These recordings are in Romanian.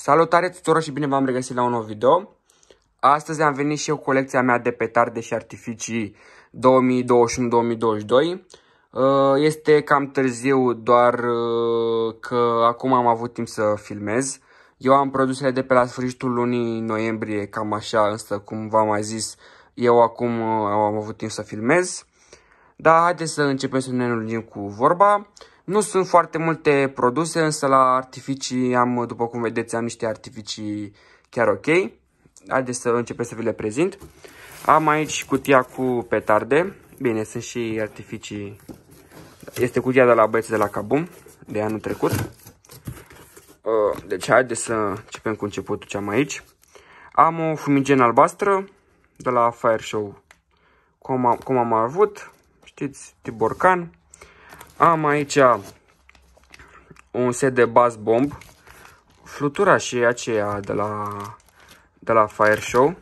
Salutare tuturor și bine v-am regăsit la un nou video. Astăzi am venit și eu cu colecția mea de petarde și artificii 2021-2022. Uh, este cam târziu, doar uh, că acum am avut timp să filmez. Eu am produsele de pe la sfârșitul lunii noiembrie, cam așa, însă cum v-am mai zis, eu acum uh, am avut timp să filmez. Dar haideți să începem să ne înlungim cu vorba. Nu sunt foarte multe produse, însă la artificii am, după cum vedeți, am niște artificii chiar ok. Haideți să începem să vi le prezint. Am aici cutia cu petarde. Bine, sunt și artificii. Este cutia de la băieții de la Cabum, de anul trecut. Uh, deci haideți să începem cu începutul ce am aici. Am o fumigenă albastră de la Fire Show, cum am, cum am avut. Știți, Tiborcan. Am aici un set de bass bomb, flutura și aceea de la, de la Fire Show.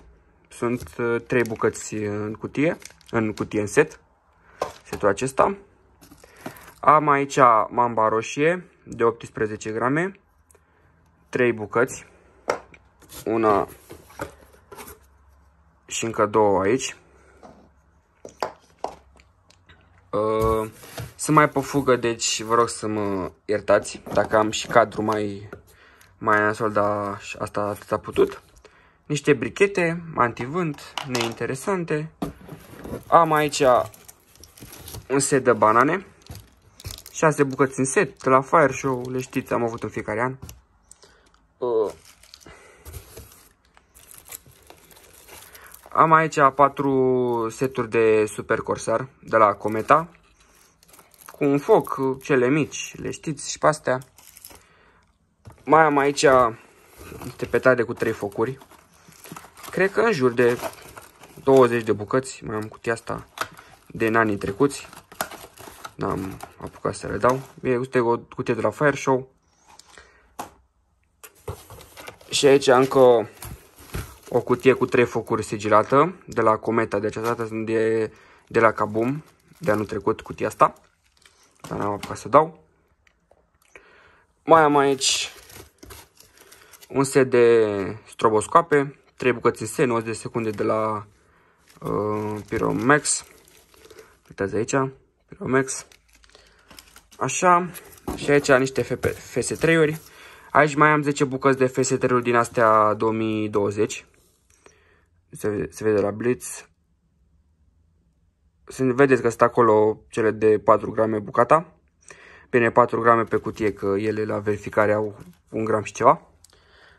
Sunt uh, trei bucăți în cutie, în cutie în set, setul acesta. Am aici mamba roșie de 18 grame, trei bucăți, una și încă două aici. Uh, sunt mai pe fugă, deci vă rog să mă iertați dacă am și cadru mai, mai nasol, dar asta atât a putut. Niște brichete, antivânt, neinteresante. Am aici un set de banane. 6 bucăți în set, la Fire Show, le știți, am avut în fiecare an. Uh. Am aici 4 seturi de Super Corsar de la Cometa cu un foc, cele mici, le știți și pe astea. Mai am aici niște petade cu trei focuri. Cred că în jur de 20 de bucăți, mai am cutia asta de în anii trecuți. N-am apucat să le dau. Este o cutie de la Fire Show. Și aici încă o cutie cu trei focuri sigilată de la Cometa, de deci această dată sunt de, de la Kabum de anul trecut cutia asta. Dar n-am apucat să dau. Mai am aici un set de stroboscoape, 3 bucăți în set, 90 de secunde de la uh, Pyromax. Uitați aici, Pyromax. Așa, și aici niște FS3-uri. Aici mai am 10 bucăți de FS3-uri din astea 2020. Se, se vede la Blitz vedeți că sunt acolo cele de 4 grame bucata. Bine, 4 grame pe cutie, că ele la verificare au un gram și ceva.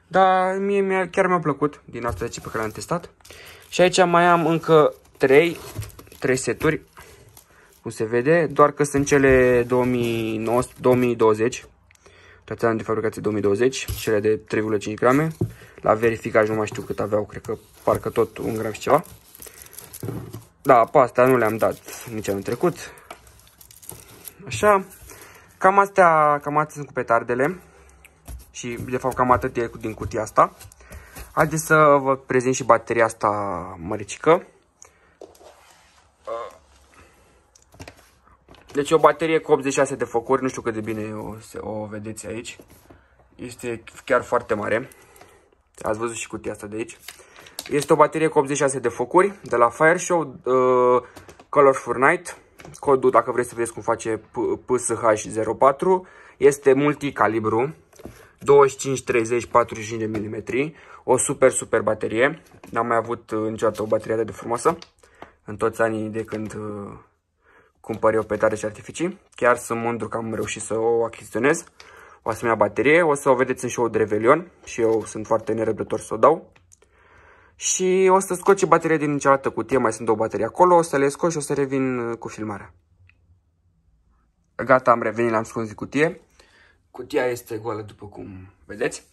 Dar mie, mie chiar mi-a plăcut din asta de ce pe care am testat. Și aici mai am încă 3, 3 seturi, cum se vede, doar că sunt cele 2019, 2020, rețeaua de fabricație 2020, cele de 3,5 grame. La verificaj nu mai știu cât aveau, cred că parcă tot un gram și ceva. Da, pe astea nu le-am dat nici anul trecut. Așa. Cam astea, cam astea sunt cu petardele. Și, de fapt, cam atât e din cutia asta. Haideți să vă prezint și bateria asta măricică. Deci o baterie cu 86 de focuri, nu știu cât de bine o, o vedeți aici. Este chiar foarte mare. Ați văzut și cutia asta de aici. Este o baterie cu 86 de focuri de la Fireshow uh, for Night. Codul, dacă vreți să vedeți cum face PSH04, este multicalibru, 25, 30, 45 de mm, o super, super baterie. N-am mai avut uh, niciodată o baterie atât de frumoasă în toți anii de când uh, cumpăr eu petare și artificii. Chiar sunt mândru că am reușit să o achiziționez. O asemenea baterie, o să o vedeți în show de Revelion și eu sunt foarte nerăbdător să o dau și o să scot și bateria din cealaltă cutie, mai sunt două baterii acolo, o să le scot și o să revin uh, cu filmarea. Gata, am revenit, l-am scos din cutie. Cutia este goală după cum vedeți.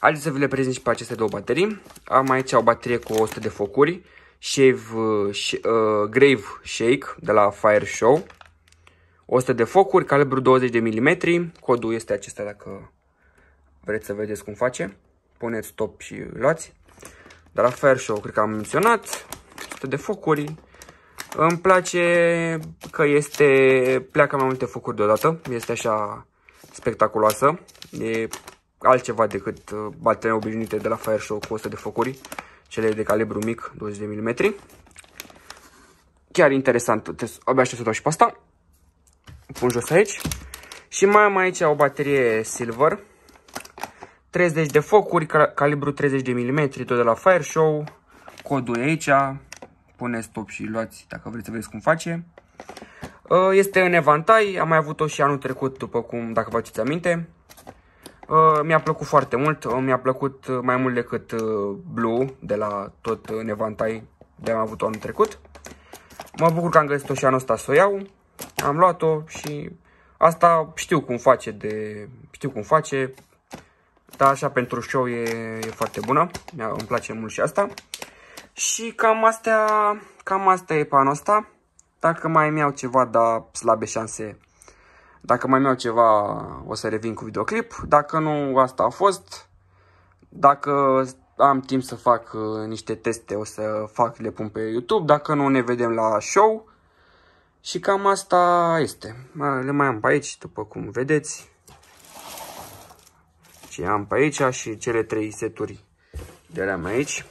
Haideți să vi le prezint și pe aceste două baterii. Am aici o baterie cu 100 de focuri, Shave, uh, uh, Grave Shake de la Fire Show. 100 de focuri, calibru 20 de mm, codul este acesta dacă vreți să vedeți cum face. Puneți stop și luați de la Fair Show, cred că am menționat, 100 de focuri. Îmi place că este, pleacă mai multe focuri deodată, este așa spectaculoasă, e altceva decât uh, baterii obișnuite de la Fire Show cu 100 de focuri, cele de calibru mic, 20 de mm. Chiar interesant, abia aștept să dau și pasta. Pun jos aici. Și mai am aici o baterie silver, 30 de focuri, calibru 30 de mm, tot de la Fire Show. Codul e aici. pune stop și luați dacă vreți să vedeți cum face. Uh, este în evantai, am mai avut-o și anul trecut, după cum, dacă vă aduceți aminte. Uh, mi-a plăcut foarte mult, uh, mi-a plăcut mai mult decât Blue, de la tot în evantai, de am avut-o anul trecut. Mă bucur că am găsit-o și anul ăsta să o iau. Am luat-o și asta știu cum face de... știu cum face, dar așa pentru show e, e foarte bună. Mi-a, îmi place mult și asta. Și cam, astea, cam asta e panul ăsta. Dacă mai mi-au ceva, da slabe șanse. Dacă mai mi-au ceva, o să revin cu videoclip. Dacă nu, asta a fost. Dacă am timp să fac uh, niște teste, o să fac, le pun pe YouTube. Dacă nu, ne vedem la show. Și cam asta este. Le mai am pe aici, după cum vedeți. Și am pe aici și cele trei seturi de le-am aici.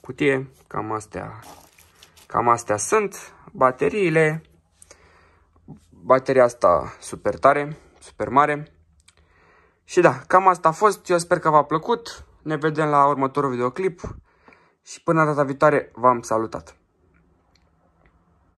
Cutie, cam astea, cam astea sunt. Bateriile, bateria asta super tare, super mare. Și da, cam asta a fost. Eu sper că v-a plăcut. Ne vedem la următorul videoclip și până data viitoare v-am salutat.